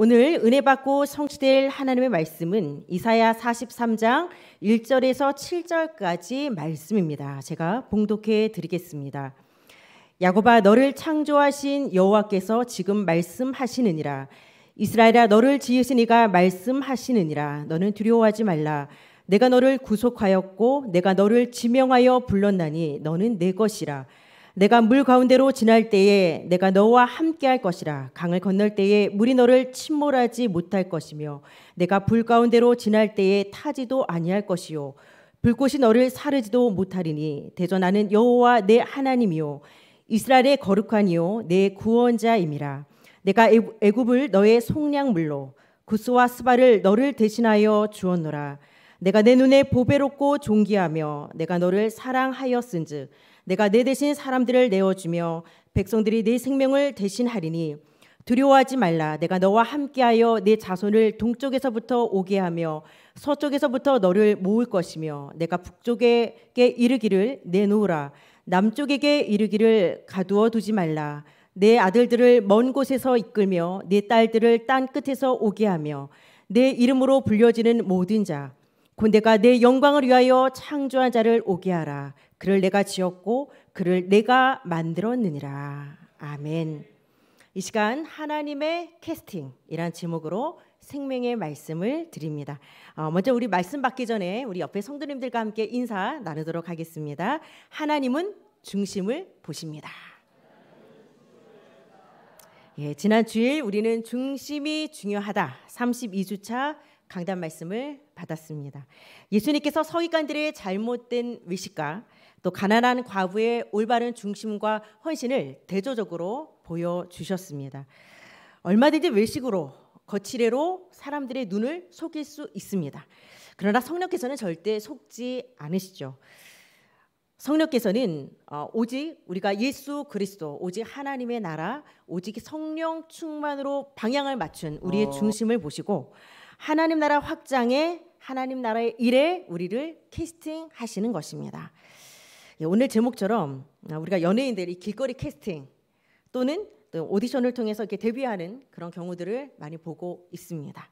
오늘 은혜 받고 성취될 하나님의 말씀은 이사야 43장 1절에서 7절까지 말씀입니다. 제가 봉독해 드리겠습니다. 야곱아 너를 창조하신 여호와께서 지금 말씀하시느니라 이스라엘아 너를 지으신 이가 말씀하시느니라 너는 두려워하지 말라 내가 너를 구속하였고 내가 너를 지명하여 불렀나니 너는 내 것이라 내가 물 가운데로 지날 때에 내가 너와 함께 할 것이라 강을 건널 때에 물이 너를 침몰하지 못할 것이며 내가 불 가운데로 지날 때에 타지도 아니할 것이요 불꽃이 너를 사르지도 못하리니 대저 나는 여호와 내 하나님이요 이스라엘의 거룩한 이요 내 구원자임이라 내가 애굽을 너의 속량물로 구스와 스바를 너를 대신하여 주었노라 내가 내 눈에 보배롭고 존귀하며 내가 너를 사랑하였은즉 내가 내 대신 사람들을 내어주며 백성들이 내 생명을 대신하리니 두려워하지 말라 내가 너와 함께하여 내 자손을 동쪽에서부터 오게 하며 서쪽에서부터 너를 모을 것이며 내가 북쪽에게 이르기를 내놓으라 남쪽에게 이르기를 가두어 두지 말라 내 아들들을 먼 곳에서 이끌며 내 딸들을 땅 끝에서 오게 하며 내 이름으로 불려지는 모든 자 곧대가내 영광을 위하여 창조한 자를 오게 하라. 그를 내가 지었고 그를 내가 만들었느니라. 아멘. 이 시간 하나님의 캐스팅이란 제목으로 생명의 말씀을 드립니다. 어, 먼저 우리 말씀 받기 전에 우리 옆에 성도님들과 함께 인사 나누도록 하겠습니다. 하나님은 중심을 보십니다. 예, 지난 주일 우리는 중심이 중요하다 32주차 강단 말씀을 받았습니다. 예수님께서 서기관들의 잘못된 의식과 또 가난한 과부의 올바른 중심과 헌신을 대조적으로 보여주셨습니다. 얼마든지 외식으로 거칠애로 사람들의 눈을 속일 수 있습니다. 그러나 성령께서는 절대 속지 않으시죠. 성령께서는 어, 오직 우리가 예수 그리스도, 오직 하나님의 나라, 오직 성령 충만으로 방향을 맞춘 우리의 어. 중심을 보시고 하나님 나라 확장에 하나님 나라의 일에 우리를 캐스팅 하시는 것입니다. 예, 오늘 제목처럼 어, 우리가 연예인들이 길거리 캐스팅 또는 오디션을 통해서 이렇게 데뷔하는 그런 경우들을 많이 보고 있습니다.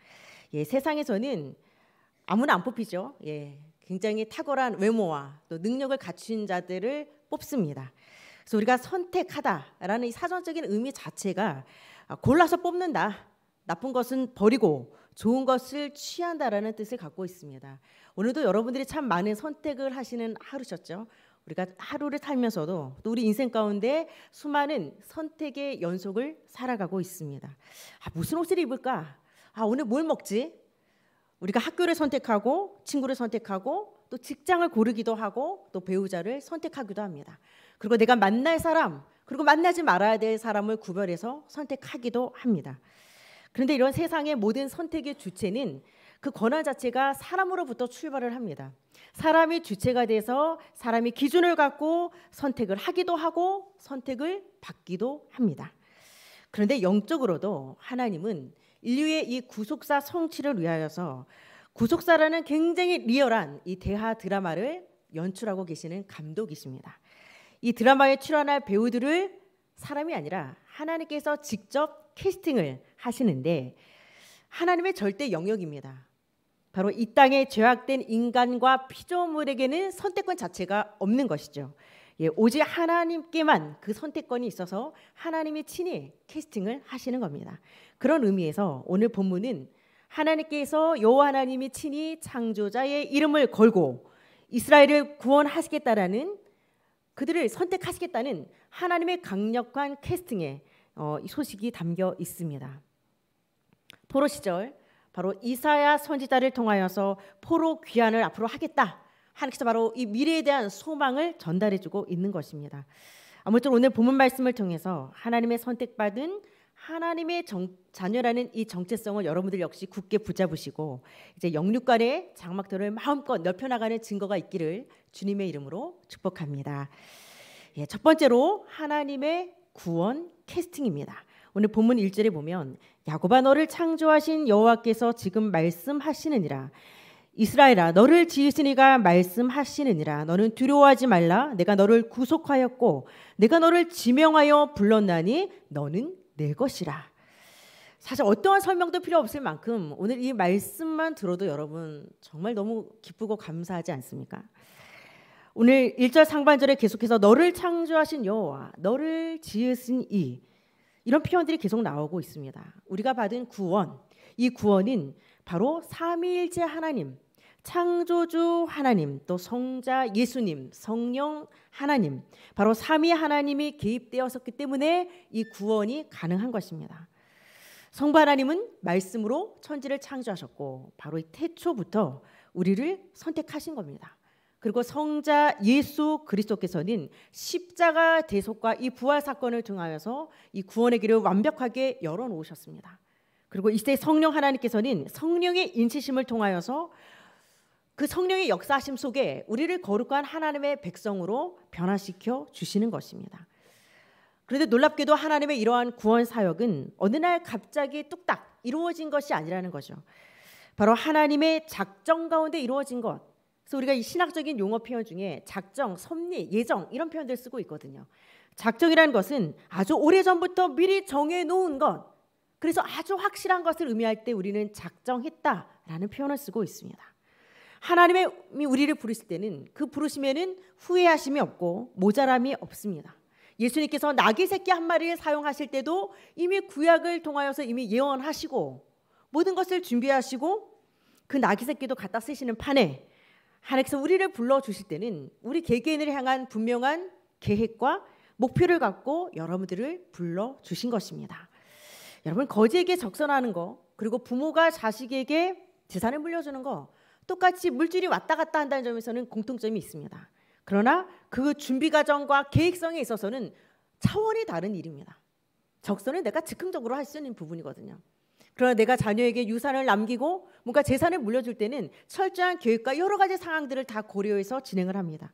예, 세상에서는 아무나 안 뽑히죠. 예, 굉장히 탁월한 외모와 또 능력을 갖춘 자들을 뽑습니다. 그래서 우리가 선택하다라는 이 사전적인 의미 자체가 아, 골라서 뽑는다. 나쁜 것은 버리고 좋은 것을 취한다라는 뜻을 갖고 있습니다. 오늘도 여러분들이 참 많은 선택을 하시는 하루셨죠. 우리가 하루를 살면서도 또 우리 인생 가운데 수많은 선택의 연속을 살아가고 있습니다. 아, 무슨 옷을 입을까? 아, 오늘 뭘 먹지? 우리가 학교를 선택하고 친구를 선택하고 또 직장을 고르기도 하고 또 배우자를 선택하기도 합니다. 그리고 내가 만날 사람 그리고 만나지 말아야 될 사람을 구별해서 선택하기도 합니다. 그런데 이런 세상의 모든 선택의 주체는 그 권한 자체가 사람으로부터 출발을 합니다. 사람이 주체가 돼서 사람이 기준을 갖고 선택을 하기도 하고 선택을 받기도 합니다. 그런데 영적으로도 하나님은 인류의 이 구속사 성취를 위하여서 구속사라는 굉장히 리얼한 이 대하 드라마를 연출하고 계시는 감독이십니다. 이 드라마에 출연할 배우들을 사람이 아니라 하나님께서 직접 캐스팅을 하시는데 하나님의 절대 영역입니다. 바로 이 땅에 죄악된 인간과 피조물에게는 선택권 자체가 없는 것이죠. 예, 오직 하나님께만 그 선택권이 있어서 하나님이 친히 캐스팅을 하시는 겁니다. 그런 의미에서 오늘 본문은 하나님께서 여호와 하나님이 친히 창조자의 이름을 걸고 이스라엘을 구원하시겠다라는 그들을 선택하시겠다는 하나님의 강력한 캐스팅에 어, 소식이 담겨 있습니다. 포로 시절 바로 이사야 선지자를 통하여서 포로 귀환을 앞으로 하겠다 하나님께서 바로 이 미래에 대한 소망을 전달해주고 있는 것입니다. 아무튼 오늘 본문 말씀을 통해서 하나님의 선택받은 하나님의 정, 자녀라는 이 정체성을 여러분들 역시 굳게 붙잡으시고 이제 영육간의 장막들을 마음껏 넓혀나가는 증거가 있기를 주님의 이름으로 축복합니다. 예, 첫 번째로 하나님의 구원 캐스팅입니다. 오늘 본문 1절에 보면 야곱아 너를 창조하신 여호와께서 지금 말씀하시느니라 이스라엘아 너를 지으시니가 말씀하시느니라 너는 두려워하지 말라 내가 너를 구속하였고 내가 너를 지명하여 불렀나니 너는 내 것이라 사실 어떠한 설명도 필요 없을 만큼 오늘 이 말씀만 들어도 여러분 정말 너무 기쁘고 감사하지 않습니까? 오늘 1절 상반절에 계속해서 너를 창조하신 여호와, 너를 지으신 이 이런 표현들이 계속 나오고 있습니다. 우리가 받은 구원, 이 구원은 바로 삼일체 하나님, 창조주 하나님, 또 성자 예수님, 성령 하나님, 바로 삼위 하나님이 개입되었었기 때문에 이 구원이 가능한 것입니다. 성부 하나님은 말씀으로 천지를 창조하셨고 바로 이 태초부터 우리를 선택하신 겁니다. 그리고 성자 예수 그리스도께서는 십자가 대속과 이 부활 사건을 통하여서 이 구원의 길을 완벽하게 열어 놓으셨습니다. 그리고 이때 성령 하나님께서는 성령의 인치심을 통하여서 그 성령의 역사심 속에 우리를 거룩한 하나님의 백성으로 변화시켜 주시는 것입니다. 그런데 놀랍게도 하나님의 이러한 구원 사역은 어느 날 갑자기 뚝딱 이루어진 것이 아니라는 거죠. 바로 하나님의 작정 가운데 이루어진 것, 그래서 우리가 이 신학적인 용어 표현 중에 작정, 섭리, 예정 이런 표현들 쓰고 있거든요. 작정이라는 것은 아주 오래전부터 미리 정해 놓은 것. 그래서 아주 확실한 것을 의미할 때 우리는 작정했다라는 표현을 쓰고 있습니다. 하나님의 우리를 부르실 때는 그 부르심에는 후회하심이 없고 모자람이 없습니다. 예수님께서 낙이 새끼 한 마리를 사용하실 때도 이미 구약을 통하여서 이미 예언하시고 모든 것을 준비하시고 그 낙이 새끼도 갖다 쓰시는 판에 하나님께서 우리를 불러 주실 때는 우리 개개인을 향한 분명한 계획과 목표를 갖고 여러분들을 불러 주신 것입니다. 여러분 거지에게 적선하는 거 그리고 부모가 자식에게 재산을 물려주는 거 똑같이 물질이 왔다 갔다 한다는 점에서는 공통점이 있습니다. 그러나 그 준비 과정과 계획성에 있어서는 차원이 다른 일입니다. 적선은 내가 즉흥적으로 할 수 있는 부분이거든요. 그러나 내가 자녀에게 유산을 남기고 뭔가 재산을 물려줄 때는 철저한 교육과 여러 가지 상황들을 다 고려해서 진행을 합니다.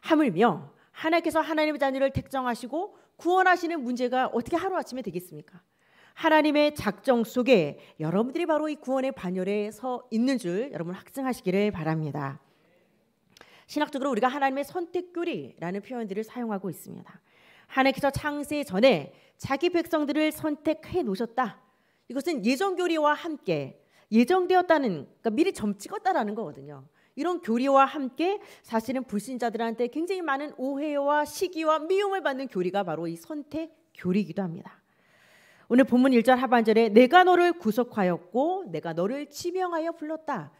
하물며 하나님께서 하나님의 자녀를 택정하시고 구원하시는 문제가 어떻게 하루아침에 되겠습니까? 하나님의 작정 속에 여러분들이 바로 이 구원의 반열에 서 있는 줄 여러분 확증하시기를 바랍니다. 신학적으로 우리가 하나님의 선택교리라는 표현들을 사용하고 있습니다. 하나님께서 창세 전에 자기 백성들을 선택해 놓으셨다. 이것은 예정 교리와 함께 예정되었다는 그러니까 미리 점 찍었다라는 거거든요. 이런 교리와 함께 사실은 불신자들한테 굉장히 많은 오해와 시기와 미움을 받는 교리가 바로 이 선택 교리이기도 합니다. 오늘 본문 1절 하반절에 내가 너를 구속하였고 내가 너를 지명하여 불렀다.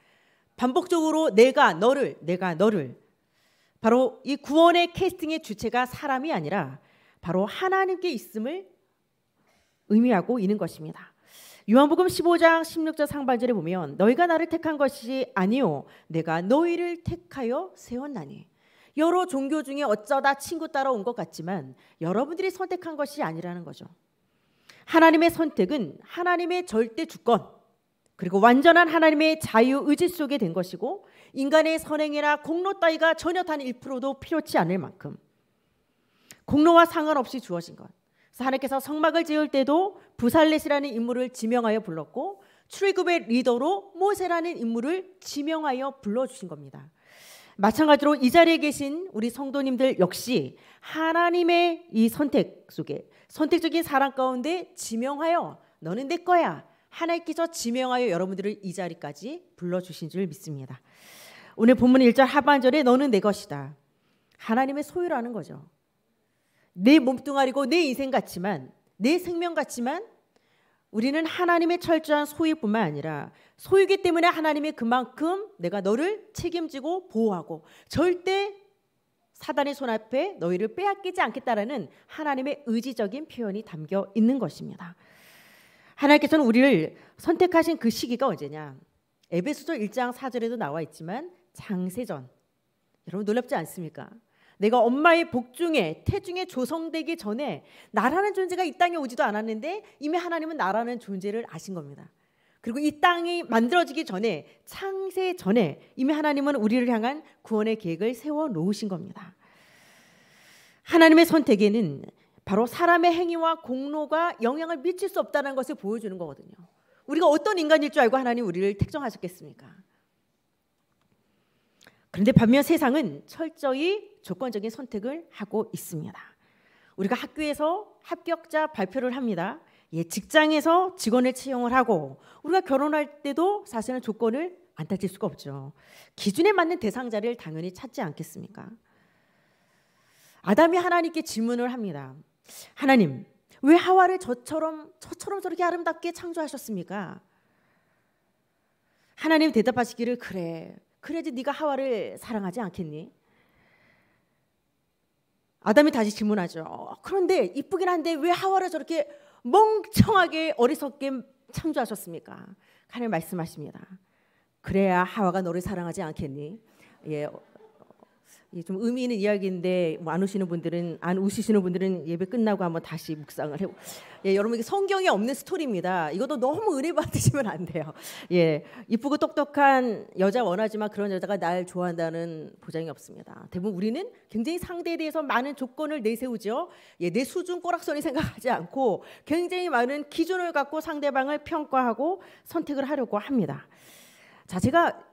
반복적으로 내가 너를 내가 너를 바로 이 구원의 캐스팅의 주체가 사람이 아니라 바로 하나님께 있음을 의미하고 있는 것입니다. 요한복음 15장 16절 상반절에 보면 너희가 나를 택한 것이 아니오 내가 너희를 택하여 세웠나니 여러 종교 중에 어쩌다 친구 따라온 것 같지만 여러분들이 선택한 것이 아니라는 거죠. 하나님의 선택은 하나님의 절대 주권 그리고 완전한 하나님의 자유 의지 속에 된 것이고 인간의 선행이나 공로 따위가 전혀 단 1%도 필요치 않을 만큼 공로와 상관없이 주어진 것. 하나님께서 성막을 지을 때도 부살렛이라는 인물을 지명하여 불렀고 출애굽의 리더로 모세라는 인물을 지명하여 불러주신 겁니다. 마찬가지로 이 자리에 계신 우리 성도님들 역시 하나님의 이 선택 속에 선택적인 사랑 가운데 지명하여 너는 내 거야 하나님께서 지명하여 여러분들을 이 자리까지 불러주신 줄 믿습니다. 오늘 본문 1절 하반절에 너는 내 것이다. 하나님의 소유라는 거죠. 내 몸뚱아리고 내 인생 같지만 내 생명 같지만 우리는 하나님의 철저한 소유뿐만 아니라 소유기 때문에 하나님이 그만큼 내가 너를 책임지고 보호하고 절대 사단의 손 앞에 너희를 빼앗기지 않겠다라는 하나님의 의지적인 표현이 담겨 있는 것입니다. 하나님께서는 우리를 선택하신 그 시기가 언제냐? 에베소서 1장 4절에도 나와 있지만 장세전. 여러분 놀랍지 않습니까? 내가 엄마의 복중에 태중에 조성되기 전에 나라는 존재가 이 땅에 오지도 않았는데 이미 하나님은 나라는 존재를 아신 겁니다. 그리고 이 땅이 만들어지기 전에 창세 전에 이미 하나님은 우리를 향한 구원의 계획을 세워 놓으신 겁니다. 하나님의 선택에는 바로 사람의 행위와 공로가 영향을 미칠 수 없다는 것을 보여주는 거거든요. 우리가 어떤 인간일 줄 알고 하나님 우리를 택정하셨겠습니까? 그런데 반면 세상은 철저히 조건적인 선택을 하고 있습니다. 우리가 학교에서 합격자 발표를 합니다. 예, 직장에서 직원을 채용을 하고 우리가 결혼할 때도 사실은 조건을 안 따질 수가 없죠. 기준에 맞는 대상자를 당연히 찾지 않겠습니까? 아담이 하나님께 질문을 합니다. 하나님, 왜 하와를 저처럼 저처럼 저렇게 아름답게 창조하셨습니까? 하나님 대답하시기를 그래. 그래야지 네가 하와를 사랑하지 않겠니? 아담이 다시 질문하죠. 어, 그런데 이쁘긴 한데 왜 하와를 저렇게 멍청하게 어리석게 참조하셨습니까? 하나님 말씀하십니다. 그래야 하와가 너를 사랑하지 않겠니? 예, 예, 좀 의미 있는 이야기인데 뭐안 오시는 분들은 안 오시시는 분들은 예배 끝나고 한번 다시 묵상을 해보. 예, 여러분 이게 성경에 없는 스토리입니다. 이것도 너무 은혜 받으시면 안 돼요. 예, 이쁘고 똑똑한 여자 원하지만 그런 여자가 날 좋아한다는 보장이 없습니다. 대부분 우리는 굉장히 상대에 대해서 많은 조건을 내세우죠. 예, 내 수준 꼬락선이 생각하지 않고 굉장히 많은 기준을 갖고 상대방을 평가하고 선택을 하려고 합니다. 자, 제가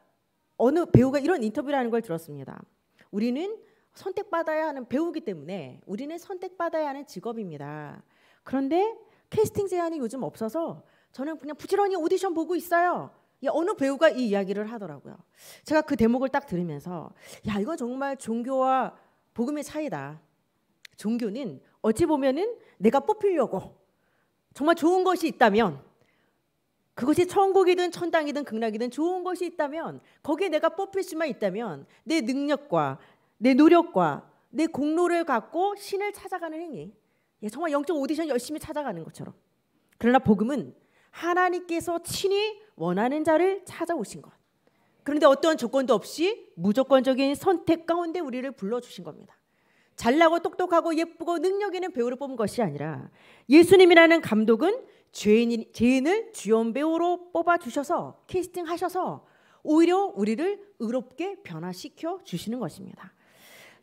어느 배우가 이런 인터뷰라는걸 들었습니다. 우리는 선택받아야 하는 배우기 때문에 우리는 선택받아야 하는 직업입니다. 그런데 캐스팅 제한이 요즘 없어서 저는 그냥 부지런히 오디션 보고 있어요. 어느 배우가 이 이야기를 하더라고요. 제가 그 대목을 딱 들으면서 야 이건 정말 종교와 복음의 차이다. 종교는 어찌 보면은 내가 뽑히려고 정말 좋은 것이 있다면 그것이 천국이든 천당이든 극락이든 좋은 것이 있다면 거기에 내가 뽑힐 수만 있다면 내 능력과 내 노력과 내 공로를 갖고 신을 찾아가는 행위. 예, 정말 영적 오디션 열심히 찾아가는 것처럼. 그러나 복음은 하나님께서 친히 원하는 자를 찾아오신 것. 그런데 어떠 조건도 없이 무조건적인 선택 가운데 우리를 불러주신 겁니다. 잘나고 똑똑하고 예쁘고 능력 있는 배우를 뽑은 것이 아니라 예수님이라는 감독은 죄인, 죄인을 주연 배우로 뽑아 주셔서 캐스팅 하셔서 오히려 우리를 의롭게 변화시켜 주시는 것입니다.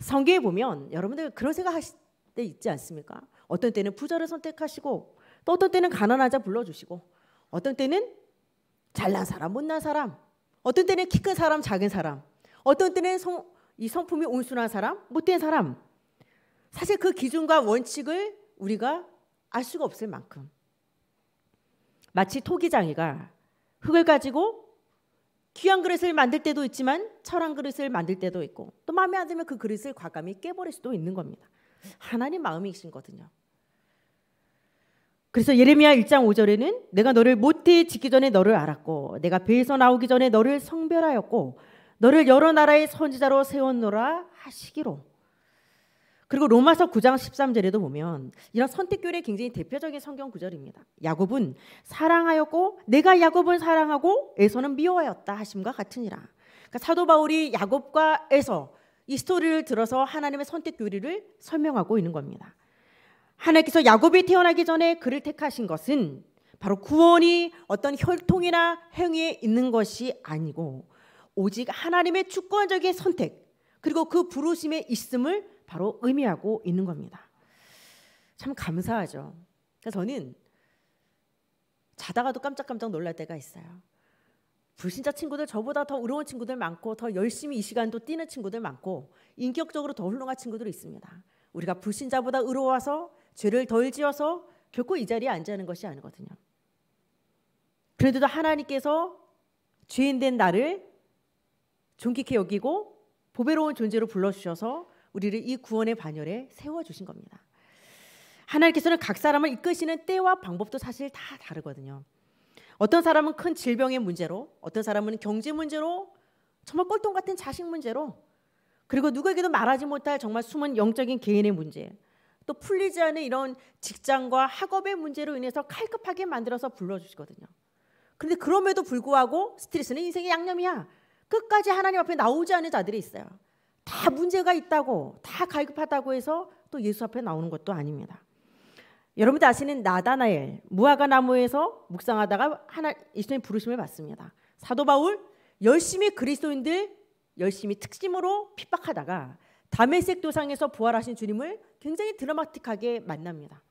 성경에 보면 여러분들 그런 생각 하실 때 있지 않습니까? 어떤 때는 부자를 선택하시고 또 어떤 때는 가난한 자 불러주시고 어떤 때는 잘난 사람 못난 사람 어떤 때는 키 큰 사람 작은 사람 어떤 때는 성, 이 성품이 온순한 사람 못된 사람 사실 그 기준과 원칙을 우리가 알 수가 없을 만큼 마치 토기장이가 흙을 가지고 귀한 그릇을 만들 때도 있지만 철한 그릇을 만들 때도 있고 또 마음에 안 들면 그 그릇을 과감히 깨버릴 수도 있는 겁니다. 하나님 마음이신거든요. 그래서 예레미야 1장 5절에는 내가 너를 못해 지기 전에 너를 알았고 내가 배에서 나오기 전에 너를 성별하였고 너를 여러 나라의 선지자로 세웠노라 하시기로 그리고 로마서 9장 13절에도 보면 이런 선택교리의 굉장히 대표적인 성경 구절입니다. 야곱은 사랑하였고 내가 야곱을 사랑하고 에서는 미워하였다 하심과 같으니라. 그러니까 사도 바울이 야곱과 에서 이 스토리를 들어서 하나님의 선택교리를 설명하고 있는 겁니다. 하나님께서 야곱이 태어나기 전에 그를 택하신 것은 바로 구원이 어떤 혈통이나 행위에 있는 것이 아니고 오직 하나님의 주권적인 선택 그리고 그 부르심에 있음을 바로 의미하고 있는 겁니다. 참 감사하죠. 그러니 저는 자다가도 깜짝깜짝 놀랄 때가 있어요. 불신자 친구들 저보다 더 의로운 친구들 많고 더 열심히 이 시간도 뛰는 친구들 많고 인격적으로 더 훌륭한 친구들이 있습니다. 우리가 불신자보다 의로워서 죄를 덜 지어서 결코 이 자리에 앉아는 것이 아니거든요. 그래도 하나님께서 죄인 된 나를 존귀케 여기고 보배로운 존재로 불러주셔서 우리를 이 구원의 반열에 세워 주신 겁니다. 하나님께서는 각 사람을 이끄시는 때와 방법도 사실 다 다르거든요. 어떤 사람은 큰 질병의 문제로, 어떤 사람은 경제 문제로, 정말 꼴통 같은 자식 문제로, 그리고 누구에게도 말하지 못할 정말 숨은 영적인 개인의 문제, 또 풀리지 않은 이런 직장과 학업의 문제로 인해서 칼급하게 만들어서 불러주시거든요. 그런데 그럼에도 불구하고 스트레스는 인생의 양념이야. 끝까지 하나님 앞에 나오지 않은 자들이 있어요. 다 문제가 있다고 다 갈급하다고 해서 또 예수 앞에 나오는 것도 아닙니다. 여러분들 아시는 나다나엘 무화과 나무에서 묵상하다가 하나 예수님 부르심을 받습니다. 사도 바울 열심히 그리스도인들 열심히 특심으로 핍박하다가 담에색 도상에서 부활하신 주님을 굉장히 드라마틱하게 만납니다.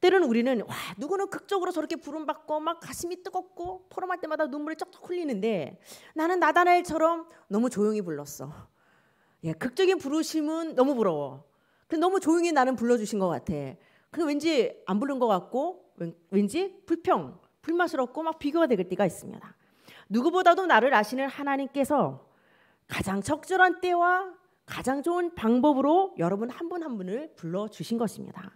때로는 우리는 와 누구는 극적으로 저렇게 부름 받고 막 가슴이 뜨겁고 포럼할 때마다 눈물이 쩍쩍 흘리는데 나는 나다나엘처럼 너무 조용히 불렀어. 예, 극적인 부르심은 너무 부러워. 근데 너무 조용히 나는 불러주신 것 같아. 근데 왠지 안 부른 것 같고 왠지 불평, 불맛스럽고 막 비교가 될 때가 있습니다. 누구보다도 나를 아시는 하나님께서 가장 적절한 때와 가장 좋은 방법으로 여러분 한 분한 한 분을 불러주신 것입니다.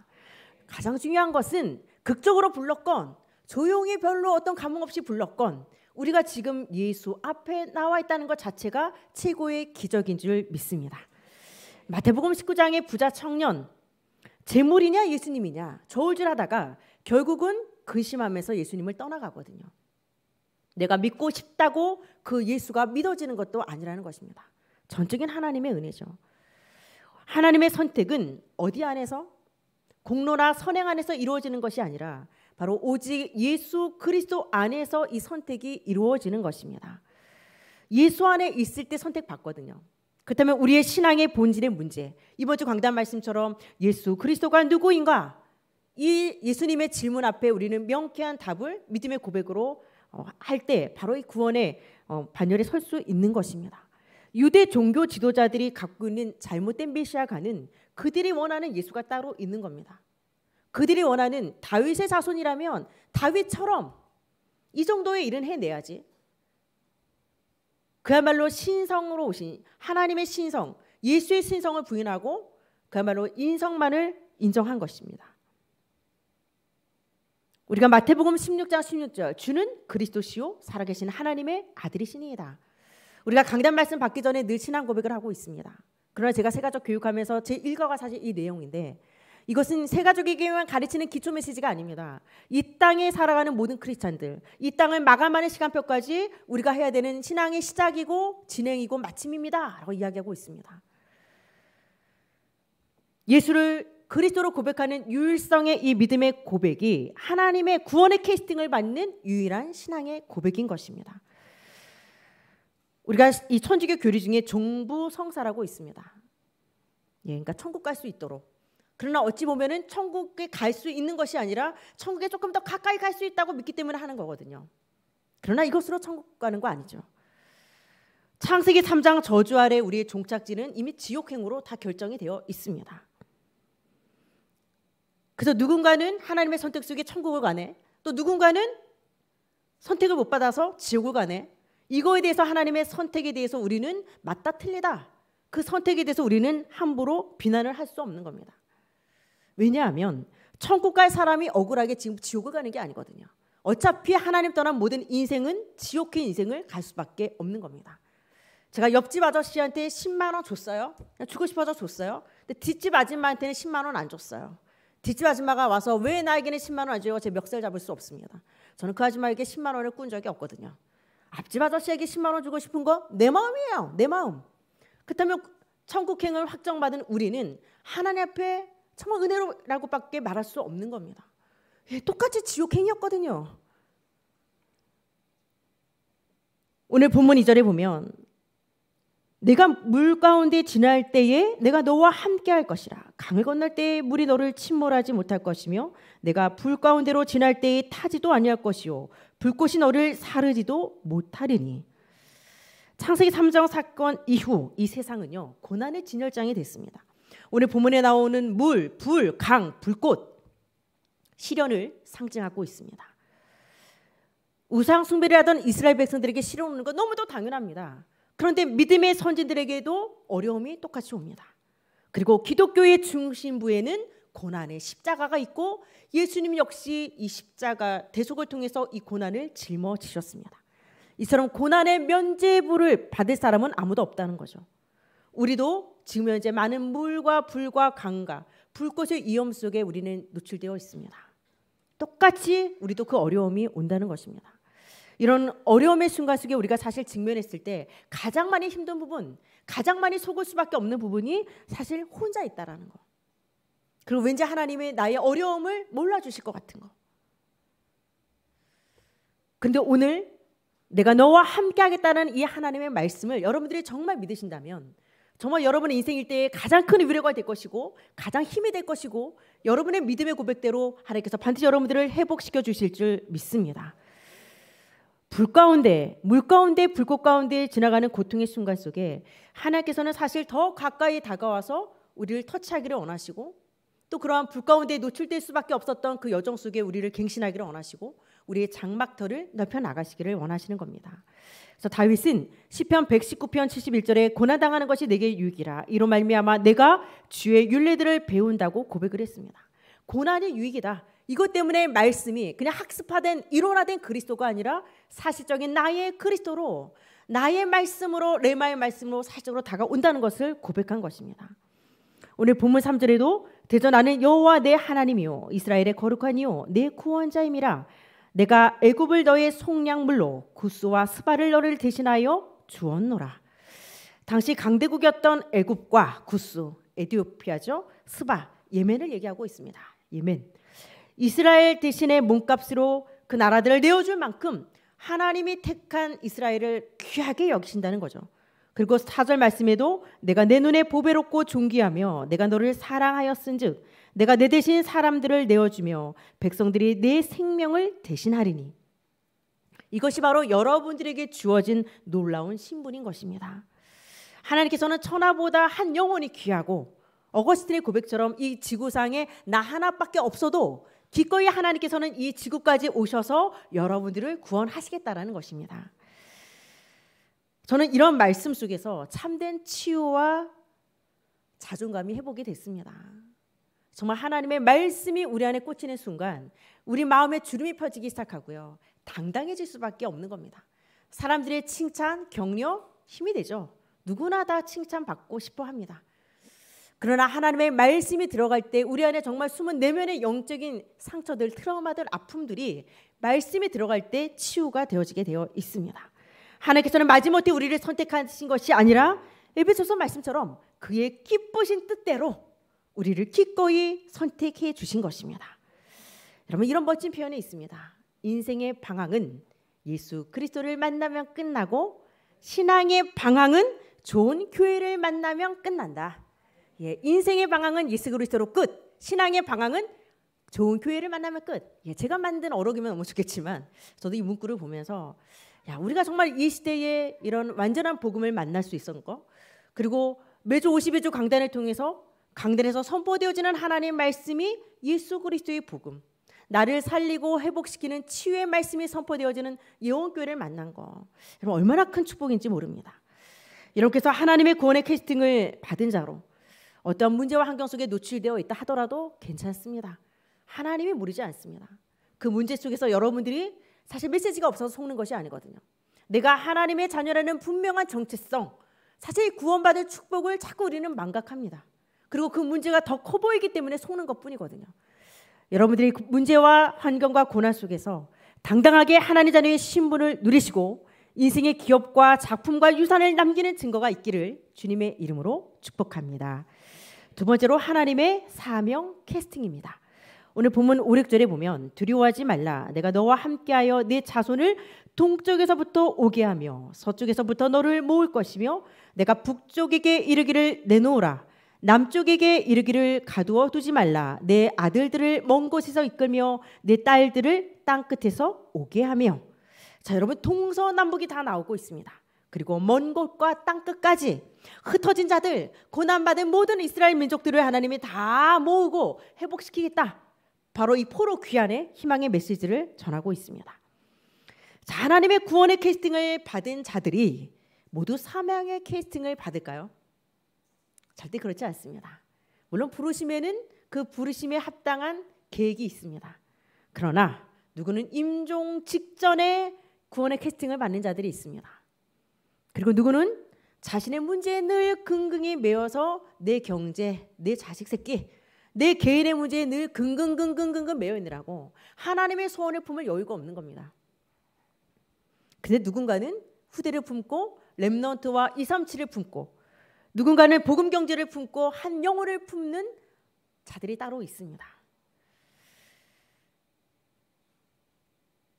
가장 중요한 것은 극적으로 불렀건 조용히 별로 어떤 감흥 없이 불렀건 우리가 지금 예수 앞에 나와 있다는 것 자체가 최고의 기적인 줄 믿습니다. 마태복음 19장의 부자 청년 재물이냐 예수님이냐 저울질하다가 결국은 근심하면서 예수님을 떠나가거든요. 내가 믿고 싶다고 그 예수가 믿어지는 것도 아니라는 것입니다. 전적인 하나님의 은혜죠. 하나님의 선택은 어디 안에서 공로나 선행 안에서 이루어지는 것이 아니라 바로 오직 예수 그리스도 안에서 이 선택이 이루어지는 것입니다. 예수 안에 있을 때 선택받거든요. 그렇다면 우리의 신앙의 본질의 문제. 이번 주 강단 말씀처럼 예수 그리스도가 누구인가? 이 예수님의 질문 앞에 우리는 명쾌한 답을 믿음의 고백으로 어, 할때 바로 이 구원의 어, 반열에 설 수 있는 것입니다. 유대 종교 지도자들이 갖고 있는 잘못된 메시아가는 그들이 원하는 예수가 따로 있는 겁니다. 그들이 원하는 다윗의 자손이라면 다윗처럼 이 정도의 일은 해내야지. 그야말로 신성으로 오신 하나님의 신성, 예수의 신성을 부인하고 그야말로 인성만을 인정한 것입니다. 우리가 마태복음 16장 16절 주는 그리스도시요 살아계신 하나님의 아들이시니이다. 우리가 강단 말씀 받기 전에 늘 신앙 고백을 하고 있습니다. 그러나 제가 세가족 교육하면서 제 일과가 사실 이 내용인데 이것은 세 가족에게만 가르치는 기초 메시지가 아닙니다. 이 땅에 살아가는 모든 크리스찬들, 이 땅을 마감하는 시간표까지 우리가 해야 되는 신앙의 시작이고 진행이고 마침입니다라고 이야기하고 있습니다. 예수를 그리스도로 고백하는 유일성의 이 믿음의 고백이 하나님의 구원의 캐스팅을 받는 유일한 신앙의 고백인 것입니다. 우리가 이 천주교 교리 중에 종부 성사라고 있습니다. 예, 그러니까 천국 갈 수 있도록 그러나 어찌 보면은 천국에 갈 수 있는 것이 아니라 천국에 조금 더 가까이 갈 수 있다고 믿기 때문에 하는 거거든요. 그러나 이것으로 천국 가는 거 아니죠. 창세기 3장 저주 아래 우리의 종착지는 이미 지옥행으로 다 결정이 되어 있습니다. 그래서 누군가는 하나님의 선택 속에 천국을 가네. 또 누군가는 선택을 못 받아서 지옥을 가네. 이거에 대해서 하나님의 선택에 대해서 우리는 맞다 틀리다. 그 선택에 대해서 우리는 함부로 비난을 할 수 없는 겁니다. 왜냐하면 천국 갈 사람이 억울하게 지금 지옥을 가는 게 아니거든요. 어차피 하나님 떠난 모든 인생은 지옥의 인생을 갈 수밖에 없는 겁니다. 제가 옆집 아저씨한테 10만 원 줬어요. 주고 싶어서 줬어요. 근데 뒷집 아줌마한테는 10만 원 안 줬어요. 뒷집 아줌마가 와서 왜 나에게는 10만 원안 줘요? 제 멱살 잡을 수 없습니다. 저는 그 아줌마에게 10만 원을 꾼 적이 없거든요. 앞집 아저씨에게 10만 원 주고 싶은 거 내 마음이에요. 내 마음. 그렇다면 천국행을 확정받은 우리는 하나님 앞에 정말 은혜로라고밖에 말할 수 없는 겁니다. 예, 똑같이 지옥행이었거든요. 오늘 본문 2절에 보면 내가 물 가운데 지날 때에 내가 너와 함께 할 것이라 강을 건널 때에 물이 너를 침몰하지 못할 것이며 내가 불 가운데로 지날 때에 타지도 아니할 것이요 불꽃이 너를 사르지도 못하리니 창세기 3장 사건 이후 이 세상은요 고난의 진열장이 됐습니다. 오늘 본문에 나오는 물, 불, 강, 불꽃 시련을 상징하고 있습니다. 우상 숭배를 하던 이스라엘 백성들에게 시련 오는 건 너무도 당연합니다. 그런데 믿음의 선진들에게도 어려움이 똑같이 옵니다. 그리고 기독교의 중심부에는 고난의 십자가가 있고 예수님 역시 이 십자가 대속을 통해서 이 고난을 짊어지셨습니다. 이처럼 고난의 면죄부를 받을 사람은 아무도 없다는 거죠. 우리도 지금 현재 많은 물과 불과 강과 불꽃의 위험 속에 우리는 노출되어 있습니다. 똑같이 우리도 그 어려움이 온다는 것입니다. 이런 어려움의 순간 속에 우리가 사실 직면했을 때 가장 많이 힘든 부분, 가장 많이 속을 수밖에 없는 부분이 사실 혼자 있다라는 거. 그리고 왠지 하나님의 나의 어려움을 몰라 주실 것 같은 거. 근데 오늘 내가 너와 함께 하겠다는 이 하나님의 말씀을 여러분들이 정말 믿으신다면 정말 여러분의 인생 일때에 가장 큰 위로가 될 것이고 가장 힘이 될 것이고 여러분의 믿음의 고백대로 하나님께서 반드시 여러분들을 회복시켜 주실 줄 믿습니다. 불 가운데, 물 가운데, 불꽃 가운데 지나가는 고통의 순간 속에 하나님께서는 사실 더 가까이 다가와서 우리를 터치하기를 원하시고 또 그러한 불 가운데 노출될 수밖에 없었던 그 여정 속에 우리를 갱신하기를 원하시고 우리의 장막터를 넓혀 나가시기를 원하시는 겁니다. 그래서 다윗은 시편 119편 71절에 고난 당하는 것이 내게 유익이라 이로 말미암아 내가 주의 윤례들을 배운다고 고백을 했습니다. 고난이 유익이다. 이것 때문에 말씀이 그냥 학습화된 이론화된 그리스도가 아니라 사실적인 나의 그리스도로 나의 말씀으로 레마의 말씀으로 사실적으로 다가온다는 것을 고백한 것입니다. 오늘 본문 3절에도 대저 나는 여호와 내 하나님이요 이스라엘의 거룩한이요 내 구원자임이라 내가 애굽을 너의 속량물로 구스와 스바를 너를 대신하여 주었노라. 당시 강대국이었던 애굽과 구스, 에디오피아죠, 스바, 예멘을 얘기하고 있습니다. 예멘. 이스라엘 대신에 몸값으로 그 나라들을 내어줄 만큼 하나님이 택한 이스라엘을 귀하게 여기신다는 거죠. 그리고 사절 말씀에도 내가 내 눈에 보배롭고 존귀하며 내가 너를 사랑하였은즉 내가 내 대신 사람들을 내어주며 백성들이 내 생명을 대신하리니 이것이 바로 여러분들에게 주어진 놀라운 신분인 것입니다. 하나님께서는 천하보다 한 영혼이 귀하고 어거스틴의 고백처럼 이 지구상에 나 하나밖에 없어도 기꺼이 하나님께서는 이 지구까지 오셔서 여러분들을 구원하시겠다라는 것입니다. 저는 이런 말씀 속에서 참된 치유와 자존감이 회복이 됐습니다. 정말 하나님의 말씀이 우리 안에 꽂히는 순간 우리 마음에 주름이 펴지기 시작하고요. 당당해질 수밖에 없는 겁니다. 사람들의 칭찬, 격려, 힘이 되죠. 누구나 다 칭찬받고 싶어 합니다. 그러나 하나님의 말씀이 들어갈 때 우리 안에 정말 숨은 내면의 영적인 상처들, 트라우마들, 아픔들이 말씀이 들어갈 때 치유가 되어지게 되어 있습니다. 하나님께서는 마지못해 우리를 선택하신 것이 아니라 에베소서 말씀처럼 그의 기쁘신 뜻대로 우리를 기꺼이 선택해 주신 것입니다. 여러분 이런 멋진 표현이 있습니다. 인생의 방황은 예수 그리스도를 만나면 끝나고 신앙의 방황은 좋은 교회를 만나면 끝난다. 예, 인생의 방황은 예수 그리스도로 끝. 신앙의 방황은 좋은 교회를 만나면 끝. 예, 제가 만든 어록이면 너무 좋겠지만 저도 이 문구를 보면서 야, 우리가 정말 이 시대에 이런 완전한 복음을 만날 수 있었던 거 그리고 매주 52주 강단을 통해서 강단에서 선포되어지는 하나님 말씀이 예수 그리스도의 복음, 나를 살리고 회복시키는 치유의 말씀이 선포되어지는 예원교회를 만난 거 여러분 얼마나 큰 축복인지 모릅니다. 여러분께서 하나님의 구원의 캐스팅을 받은 자로 어떤 문제와 환경 속에 노출되어 있다 하더라도 괜찮습니다. 하나님이 모르지 않습니다. 그 문제 속에서 여러분들이 사실 메시지가 없어서 속는 것이 아니거든요. 내가 하나님의 자녀라는 분명한 정체성, 사실 구원받을 축복을 자꾸 우리는 망각합니다. 그리고 그 문제가 더 커 보이기 때문에 속는 것뿐이거든요. 여러분들이 그 문제와 환경과 고난 속에서 당당하게 하나님 자녀의 신분을 누리시고 인생의 기업과 작품과 유산을 남기는 증거가 있기를 주님의 이름으로 축복합니다. 두 번째로 하나님의 사명 캐스팅입니다. 오늘 본문 5력절에 보면 두려워하지 말라 내가 너와 함께하여 내 자손을 동쪽에서부터 오게 하며 서쪽에서부터 너를 모을 것이며 내가 북쪽에게 이르기를 내놓으라 남쪽에게 이르기를 가두어 두지 말라. 내 아들들을 먼 곳에서 이끌며 내 딸들을 땅 끝에서 오게 하며. 자, 여러분 동서남북이 다 나오고 있습니다. 그리고 먼 곳과 땅 끝까지 흩어진 자들, 고난받은 모든 이스라엘 민족들을 하나님이 다 모으고 회복시키겠다. 바로 이 포로 귀환의 희망의 메시지를 전하고 있습니다. 자, 하나님의 구원의 캐스팅을 받은 자들이 모두 사명의 캐스팅을 받을까요? 절대 그렇지 않습니다. 물론 부르심에는 그 부르심에 합당한 계획이 있습니다. 그러나 누구는 임종 직전에 구원의 캐스팅을 받는 자들이 있습니다. 그리고 누구는 자신의 문제에 늘 긍긍히 매여서 내 경제, 내 자식 새끼, 내 개인의 문제에 늘 긍긍긍긍긍 긍 매여 있느라고 하나님의 소원을 품을 여유가 없는 겁니다. 근데 누군가는 후대를 품고 렘넌트와 237을 품고 누군가는 복음 경제를 품고 한 영혼을 품는 자들이 따로 있습니다.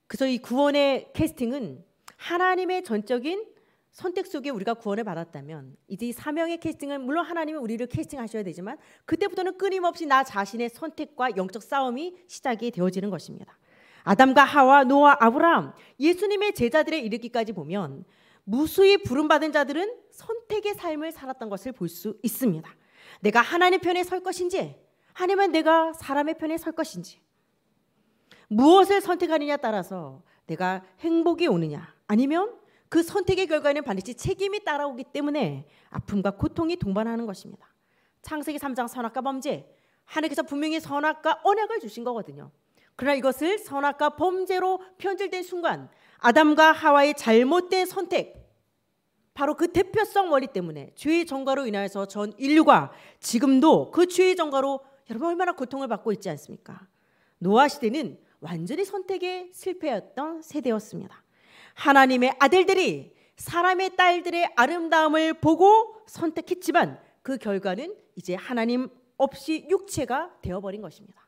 그래서 이 구원의 캐스팅은 하나님의 전적인 선택 속에 우리가 구원을 받았다면 이제 이 사명의 캐스팅은 물론 하나님은 우리를 캐스팅하셔야 되지만 그때부터는 끊임없이 나 자신의 선택과 영적 싸움이 시작이 되어지는 것입니다. 아담과 하와, 노아, 아브라함, 예수님의 제자들에 이르기까지 보면 무수히 부름받은 자들은 선택의 삶을 살았던 것을 볼 수 있습니다. 내가 하나님 편에 설 것인지 아니면 내가 사람의 편에 설 것인지 무엇을 선택하느냐 따라서 내가 행복이 오느냐 아니면 그 선택의 결과에는 반드시 책임이 따라오기 때문에 아픔과 고통이 동반하는 것입니다. 창세기 3장 선악과 범죄 하나님께서 분명히 선악과 언약을 주신 거거든요. 그러나 이것을 선악과 범죄로 편질된 순간 아담과 하와의 잘못된 선택 바로 그 대표성 원리 때문에 죄의 정가로 인하여서 전 인류가 지금도 그 죄의 정가로 여러분 얼마나 고통을 받고 있지 않습니까? 노아 시대는 완전히 선택에 실패했던 세대였습니다. 하나님의 아들들이 사람의 딸들의 아름다움을 보고 선택했지만 그 결과는 이제 하나님 없이 육체가 되어버린 것입니다.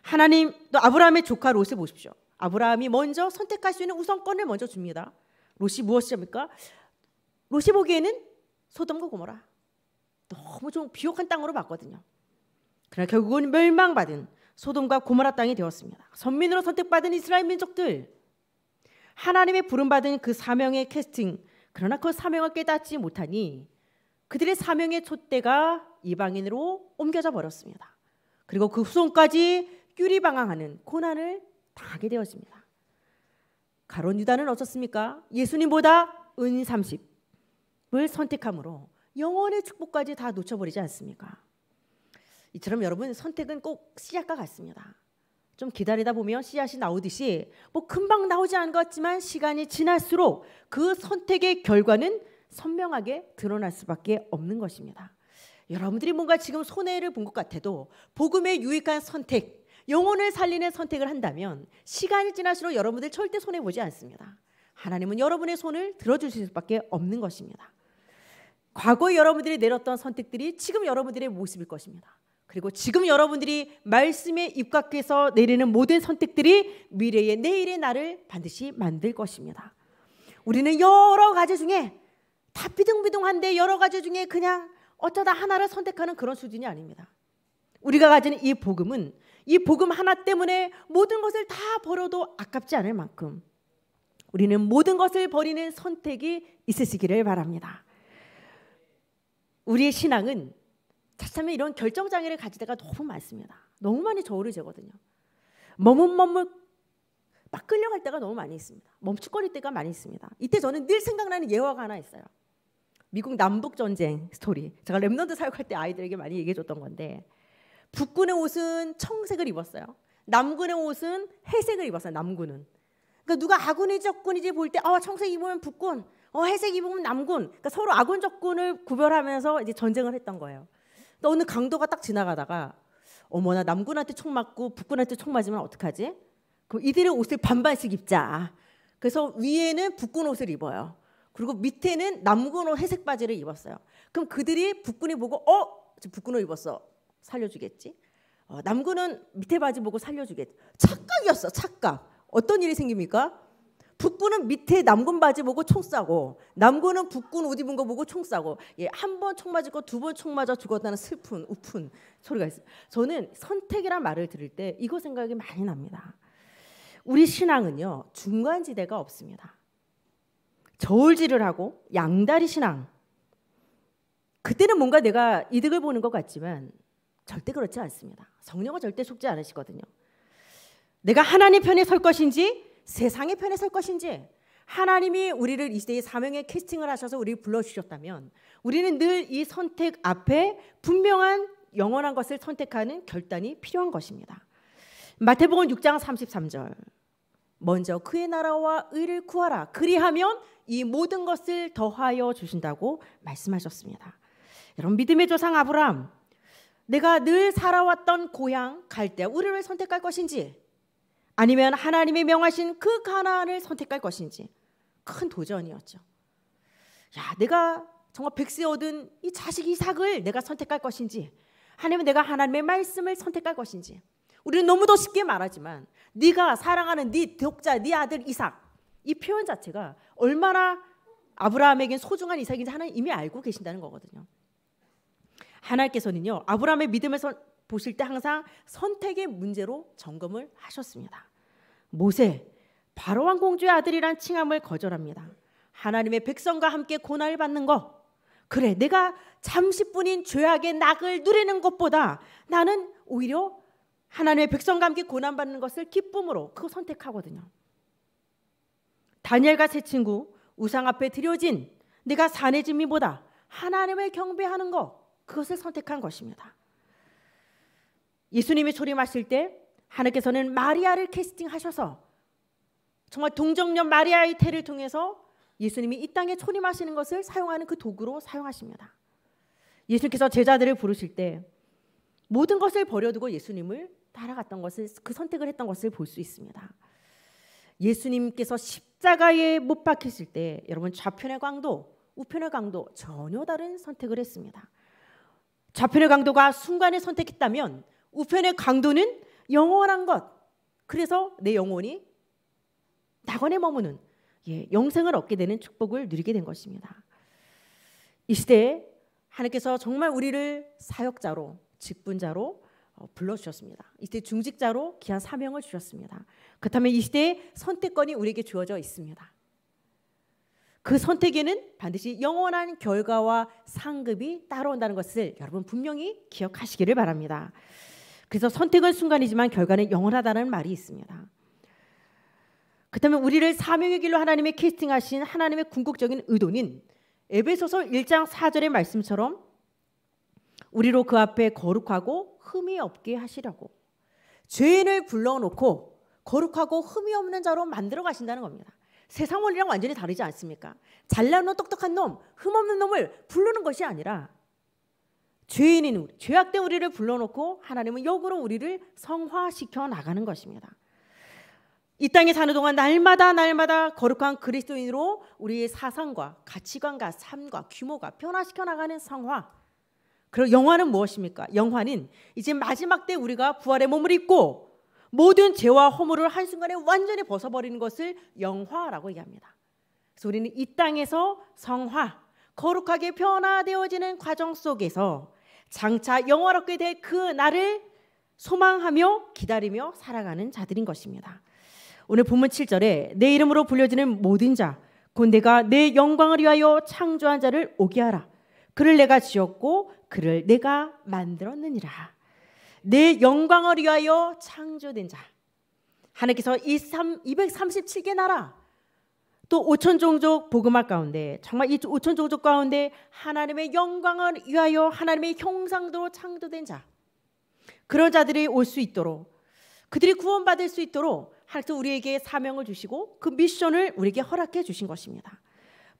하나님 또 아브라함의 조카 롯을 보십시오. 아브라함이 먼저 선택할 수 있는 우선권을 먼저 줍니다. 롯이 무엇입니까? 롯이 보기에는 소돔과 고모라 너무 좀 비옥한 땅으로 봤거든요. 그러나 결국은 멸망받은 소돔과 고모라 땅이 되었습니다. 선민으로 선택받은 이스라엘 민족들 하나님의 부름받은 그 사명의 캐스팅 그러나 그 사명을 깨닫지 못하니 그들의 사명의 촛대가 이방인으로 옮겨져 버렸습니다. 그리고 그 후손까지 유리방황하는 고난을 당하게 되었습니다. 가론 유다는 어떻습니까? 예수님보다 은 30을 선택함으로 영원의 축복까지 다 놓쳐버리지 않습니까? 이처럼 여러분 선택은 꼭 씨앗과 같습니다. 좀 기다리다 보면 씨앗이 나오듯이 뭐 금방 나오지 않은 것 같지만 시간이 지날수록 그 선택의 결과는 선명하게 드러날 수밖에 없는 것입니다. 여러분들이 뭔가 지금 손해를 본 것 같아도 복음의 유익한 선택 영혼을 살리는 선택을 한다면 시간이 지날수록 여러분들 절대 손해 보지 않습니다. 하나님은 여러분의 손을 들어주실 수밖에 없는 것입니다. 과거 여러분들이 내렸던 선택들이 지금 여러분들의 모습일 것입니다. 그리고 지금 여러분들이 말씀에 입각해서 내리는 모든 선택들이 미래의 내일의 나를 반드시 만들 것입니다. 우리는 여러 가지 중에 다 비등비등한데 여러 가지 중에 그냥 어쩌다 하나를 선택하는 그런 수준이 아닙니다. 우리가 가진 이 복음은 이 복음 하나 때문에 모든 것을 다 벌어도 아깝지 않을 만큼 우리는 모든 것을 버리는 선택이 있으시기를 바랍니다. 우리의 신앙은 자칫하 이런 결정 장애를 가질 때가 너무 많습니다. 너무 많이 저울을 재거든요. 머뭇머뭇 막 끌려갈 때가 너무 많이 있습니다. 멈칫거릴 때가 많이 있습니다. 이때 저는 늘 생각나는 예화가 하나 있어요. 미국 남북 전쟁 스토리. 제가 랩넌드 사역할 때 아이들에게 많이 얘기해 줬던 건데 북군의 옷은 청색을 입었어요. 남군의 옷은 회색을 입었어요. 남군은. 그러니까 누가 아군이 적군이지 볼때 아, 어, 청색 입으면 북군, 어, 회색 입으면 남군. 그러니까 서로 아군 적군을 구별하면서 이제 전쟁을 했던 거예요. 또 그러니까 어느 강도가 딱 지나가다가 어머나 남군한테 총 맞고 북군한테 총 맞으면 어떡하지? 그럼 이들의 옷을 반반씩 입자. 그래서 위에는 북군 옷을 입어요. 그리고 밑에는 남군 옷 회색 바지를 입었어요. 그럼 그들이 북군이 보고 어? 북군 을 입었어. 살려주겠지. 어, 남군은 밑에 바지 보고 살려주겠지. 착각이었어, 착각. 어떤 일이 생깁니까? 북군은 밑에 남군 바지 보고 총 쏴고 남군은 북군 옷 입은 거 보고 총 쏴고 예, 한 번 총 맞을 거 두 번 총 맞아 죽었다는 슬픈 우픈 소리가 있어요. 저는 선택이란 말을 들을 때 이거 생각이 많이 납니다. 우리 신앙은요 중간 지대가 없습니다. 저울질을 하고 양다리 신앙. 그때는 뭔가 내가 이득을 보는 것 같지만 절대 그렇지 않습니다. 성령은 절대 속지 않으시거든요. 내가 하나님 편에 설 것인지 세상의 편에 설 것인지 하나님이 우리를 이 시대의 사명에 캐스팅을 하셔서 우리를 불러주셨다면 우리는 늘 이 선택 앞에 분명한 영원한 것을 선택하는 결단이 필요한 것입니다. 마태복음 6장 33절 먼저 그의 나라와 의를 구하라 그리하면 이 모든 것을 더하여 주신다고 말씀하셨습니다. 여러분 믿음의 조상 아브라함 내가 늘 살아왔던 고향 갈대 우리를 선택할 것인지 아니면 하나님이 명하신 그 가나안을 선택할 것인지 큰 도전이었죠. 야, 내가 정말 백세 얻은 이 자식 이삭을 내가 선택할 것인지 아니면 내가 하나님의 말씀을 선택할 것인지 우리는 너무도 쉽게 말하지만 네가 사랑하는 네 독자 네 아들 이삭 이 표현 자체가 얼마나 아브라함에겐 소중한 이삭인지 하나님 이미 알고 계신다는 거거든요. 하나님께서는요 아브라함의 믿음에서 보실 때 항상 선택의 문제로 점검을 하셨습니다. 모세 바로왕 공주의 아들이란 칭함을 거절합니다. 하나님의 백성과 함께 고난을 받는 거 그래 내가 잠시뿐인 죄악의 낙을 누리는 것보다 나는 오히려 하나님의 백성과 함께 고난받는 것을 기쁨으로 그 선택하거든요. 다니엘과 세 친구 우상 앞에 드려진 내가 산의 진미보다 하나님을 경배하는 것 그것을 선택한 것입니다. 예수님이 초림하실 때 하나님께서는 마리아를 캐스팅하셔서 정말 동정녀 마리아의 태를 통해서 예수님이 이 땅에 초림하시는 것을 사용하는 그 도구로 사용하십니다. 예수님께서 제자들을 부르실 때 모든 것을 버려두고 예수님을 따라갔던 것을 그 선택을 했던 것을 볼 수 있습니다. 예수님께서 십자가에 못 박히실 때 여러분 좌편의 강도 우편의 강도 전혀 다른 선택을 했습니다. 좌편의 강도가 순간에 선택했다면 우편의 강도는 영원한 것. 그래서 내 영혼이 낙원에 머무는 예, 영생을 얻게 되는 축복을 누리게 된 것입니다. 이 시대에 하나님께서 정말 우리를 사역자로 직분자로 어, 불러주셨습니다. 이시 중직자로 귀한 사명을 주셨습니다. 그렇다면 이 시대에 선택권이 우리에게 주어져 있습니다. 그 선택에는 반드시 영원한 결과와 상급이 따라온다는 것을 여러분 분명히 기억하시기를 바랍니다. 그래서 선택은 순간이지만 결과는 영원하다는 말이 있습니다. 그렇다면 우리를 사명의 길로 하나님의 캐스팅하신 하나님의 궁극적인 의도는 에베소서 1장 4절의 말씀처럼 우리로 그 앞에 거룩하고 흠이 없게 하시려고 죄인을 불러놓고 거룩하고 흠이 없는 자로 만들어 가신다는 겁니다. 세상 원리랑 완전히 다르지 않습니까? 잘난 똑똑한 놈, 흠없는 놈을 부르는 것이 아니라 죄인인 우리, 죄악된 우리를 불러놓고 하나님은 역으로 우리를 성화시켜 나가는 것입니다. 이 땅에 사는 동안 날마다 날마다 거룩한 그리스도인으로 우리의 사상과 가치관과 삶과 규모가 변화시켜 나가는 성화. 그리고 영화는 무엇입니까? 영화는 이제 마지막 때 우리가 부활의 몸을 입고 모든 죄와 허물을 한순간에 완전히 벗어버리는 것을 영화라고 얘기합니다. 그래서 우리는 이 땅에서 성화, 거룩하게 변화되어지는 과정 속에서 장차 영화롭게 될 그 날을 소망하며 기다리며 살아가는 자들인 것입니다. 오늘 본문 7절에 내 이름으로 불려지는 모든 자, 곧 내가 내 영광을 위하여 창조한 자를 오게 하라. 그를 내가 지었고 그를 내가 만들었느니라. 내 영광을 위하여 창조된 자. 하나님께서 이 3, 237개 나라 또 5천 종족 복음화 가운데 정말 이 5천 종족 가운데 하나님의 영광을 위하여 하나님의 형상대로 창조된 자 그런 자들이 올 수 있도록 그들이 구원받을 수 있도록 하나님께서 우리에게 사명을 주시고 그 미션을 우리에게 허락해 주신 것입니다.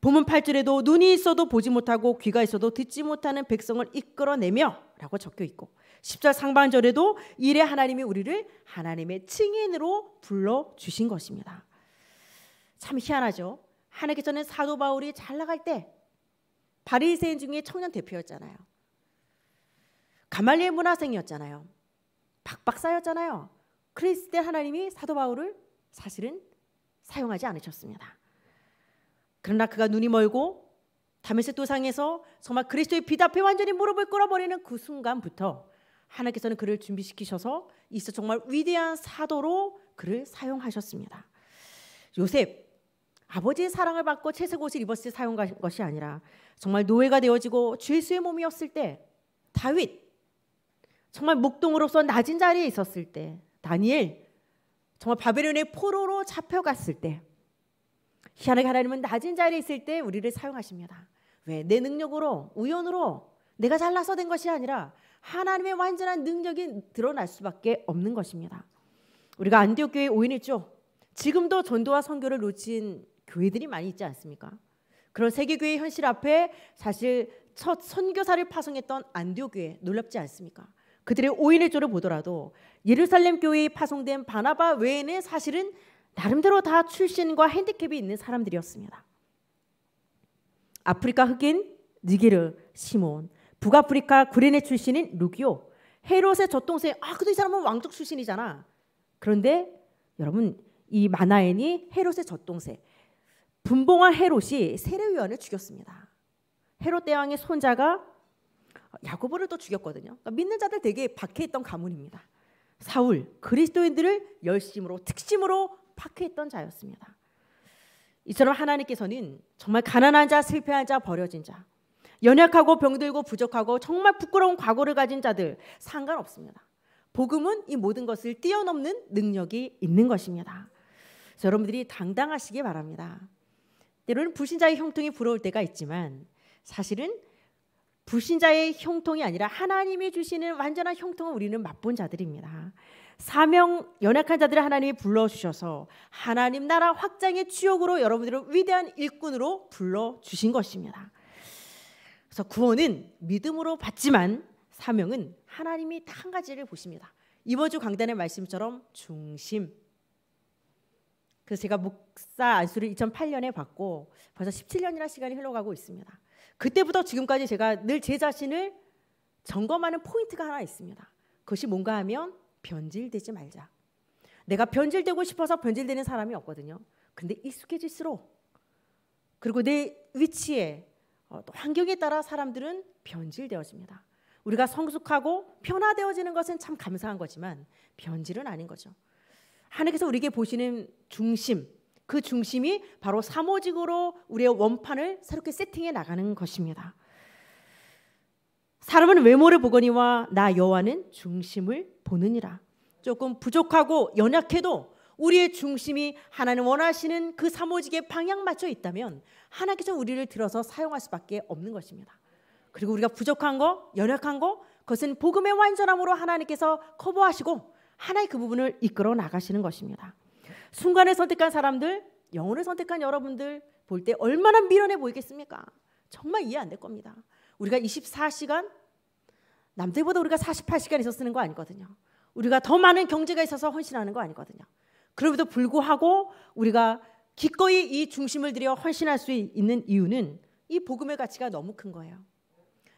보문 8절에도 눈이 있어도 보지 못하고 귀가 있어도 듣지 못하는 백성을 이끌어내며 라고 적혀 있고 십자 상반절에도 이래 하나님이 우리를 하나님의 증인으로 불러 주신 것입니다. 참 희한하죠. 하나님께전는 사도 바울이 잘 나갈 때 바리새인 중에 청년 대표였잖아요. 가말리엘 문화생이었잖아요. 박박사였잖아요. 그랬을 때 하나님이 사도 바울을 사실은 사용하지 않으셨습니다. 그러나 그가 눈이 멀고 다메섹 도상에서 정말 그리스도의 빛 앞에 완전히 무릎을 꿇어버리는 그 순간부터 하나님께서는 그를 준비시키셔서 있어 정말 위대한 사도로 그를 사용하셨습니다. 요셉 아버지의 사랑을 받고 채색 옷을 입었을 때 사용한 것이 아니라 정말 노예가 되어지고 죄수의 몸이었을 때 다윗 정말 목동으로서 낮은 자리에 있었을 때 다니엘 정말 바벨론의 포로로 잡혀갔을 때 희한하게 하나님은 낮은 자리에 있을 때 우리를 사용하십니다. 왜? 내 능력으로 우연으로 내가 잘나서 된 것이 아니라 하나님의 완전한 능력이 드러날 수밖에 없는 것입니다. 우리가 안디옥 교회 오인했죠. 지금도 전도와 선교를 놓친 교회들이 많이 있지 않습니까? 그런 세계 교회 현실 앞에 사실 첫 선교사를 파송했던 안디옥 교회 놀랍지 않습니까? 그들의 오인의 조를 보더라도 예루살렘 교회에 파송된 바나바 외에는 사실은 나름대로 다 출신과 핸디캡이 있는 사람들이었습니다. 아프리카 흑인 니게르 시몬 북아프리카 구레네 출신인 루기오 헤롯의 젖동생 아 근데 이 사람은 왕족 출신이잖아. 그런데 여러분 이 마나엔이 헤롯의 젖동생 분봉한 헤롯이 세례위원을 죽였습니다. 헤롯 대왕의 손자가 야구보를또 죽였거든요. 그러니까 믿는 자들 되게 박해했던 가문입니다. 사울 그리스도인들을 열심으로 특심으로 박해했던 자였습니다. 이처럼 하나님께서는 정말 가난한 자, 실패한 자, 버려진 자, 연약하고 병들고 부족하고 정말 부끄러운 과거를 가진 자들 상관없습니다. 복음은 이 모든 것을 뛰어넘는 능력이 있는 것입니다. 그래서 여러분들이 당당하시기 바랍니다. 때로는 불신자의 형통이 부러울 때가 있지만 사실은 불신자의 형통이 아니라 하나님이 주시는 완전한 형통을 우리는 맛본 자들입니다. 사명 연약한 자들을 하나님이 불러 주셔서 하나님 나라 확장의 주역으로 여러분들을 위대한 일꾼으로 불러 주신 것입니다. 그래서 구원은 믿음으로 받지만 사명은 하나님이 한 가지를 보십니다. 이번 주 강단의 말씀처럼 중심. 그래서 제가 목사 안수를 2008년에 받고 벌써 17년이나 시간이 흘러가고 있습니다. 그때부터 지금까지 제가 늘 제 자신을 점검하는 포인트가 하나 있습니다. 그것이 뭔가 하면 변질되지 말자. 내가 변질되고 싶어서 변질되는 사람이 없거든요. 근데 익숙해질수록 그리고 내 위치에 어, 또 환경에 따라 사람들은 변질되어집니다. 우리가 성숙하고 변화되어지는 것은 참 감사한 거지만 변질은 아닌 거죠. 하나님께서 우리에게 보시는 중심, 그 중심이 바로 사모직으로 우리의 원판을 새롭게 세팅해 나가는 것입니다. 사람은 외모를 보거니와 나 여호와는 중심을 보느니라. 조금 부족하고 연약해도 우리의 중심이 하나님 원하시는 그 사모직의 방향 맞춰 있다면 하나님께서 우리를 들어서 사용할 수밖에 없는 것입니다. 그리고 우리가 부족한 거, 연약한 거, 그것은 복음의 완전함으로 하나님께서 커버하시고 하나의 그 부분을 이끌어 나가시는 것입니다. 순간을 선택한 사람들, 영혼을 선택한 여러분들 볼 때 얼마나 미련해 보이겠습니까? 정말 이해 안 될 겁니다. 우리가 24시간 남들보다 우리가 48시간 있어 쓰는 거 아니거든요. 우리가 더 많은 경제가 있어서 헌신하는 거 아니거든요. 그럼에도 불구하고 우리가 기꺼이 이 중심을 들여 헌신할 수 있는 이유는 이 복음의 가치가 너무 큰 거예요.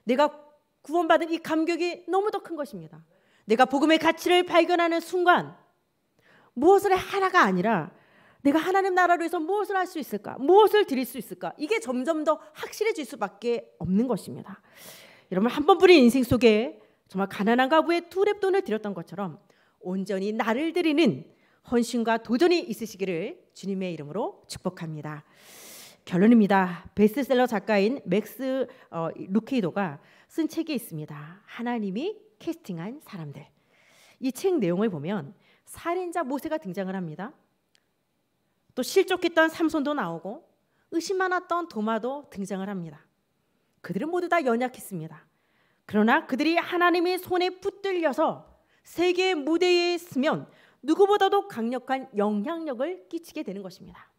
내가 구원받은 이 감격이 너무더 큰 것입니다. 내가 복음의 가치를 발견하는 순간 무엇을 하나가 아니라 내가 하나님 나라로 해서 무엇을 할 수 있을까? 무엇을 드릴 수 있을까? 이게 점점 더 확실해질 수밖에 없는 것입니다. 여러분 한 번뿐인 인생 속에 정말 가난한 가부의 두 랩돈을 드렸던 것처럼 온전히 나를 드리는 헌신과 도전이 있으시기를 주님의 이름으로 축복합니다. 결론입니다. 베스트셀러 작가인 맥스 어, 루케이도가 쓴 책이 있습니다. 하나님이 캐스팅한 사람들. 이 책 내용을 보면 살인자 모세가 등장을 합니다. 또 실족했던 삼손도 나오고 의심 많았던 도마도 등장을 합니다. 그들은 모두 다 연약했습니다. 그러나 그들이 하나님의 손에 붙들려서 세계 무대에 서면 누구보다도 강력한 영향력을 끼치게 되는 것입니다.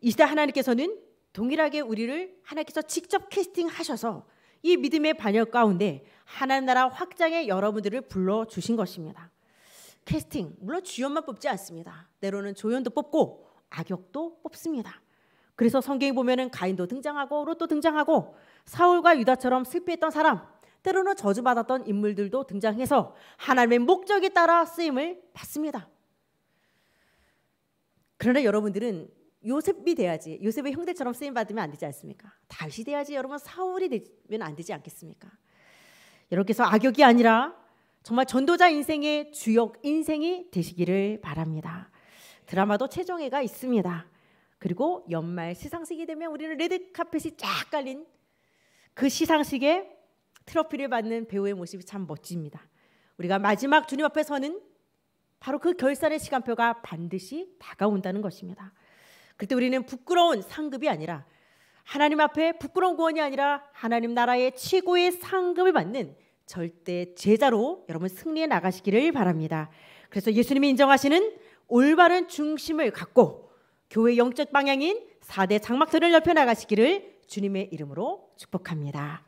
이 시대 하나님께서는 동일하게 우리를 하나님께서 직접 캐스팅하셔서 이 믿음의 반역 가운데 하나님 나라 확장에 여러분들을 불러 주신 것입니다. 캐스팅 물론 주연만 뽑지 않습니다. 때로는 조연도 뽑고 악역도 뽑습니다. 그래서 성경에 보면 가인도 등장하고 롯도 등장하고 사울과 유다처럼 실패했던 사람 때로는 저주받았던 인물들도 등장해서 하나님의 목적에 따라 쓰임을 받습니다. 그러나 여러분들은 요셉이 돼야지 요셉의 형들처럼 쓰임 받으면 안 되지 않습니까? 다윗이 돼야지 여러분 사울이 되면 안 되지 않겠습니까? 여러분서 악역이 아니라 정말 전도자 인생의 주역 인생이 되시기를 바랍니다. 드라마도 최종회가 있습니다. 그리고 연말 시상식이 되면 우리는 레드 카펫이 쫙 깔린 그 시상식에 트로피를 받는 배우의 모습이 참 멋집니다. 우리가 마지막 주님 앞에 서는 바로 그 결산의 시간표가 반드시 다가온다는 것입니다. 그때 우리는 부끄러운 상급이 아니라 하나님 앞에 부끄러운 구원이 아니라 하나님 나라의 최고의 상급을 받는 절대 제자로 여러분 승리해 나가시기를 바랍니다. 그래서 예수님이 인정하시는 올바른 중심을 갖고 교회 영적 방향인 4대 장막선을 넓혀 나가시기를 주님의 이름으로 축복합니다.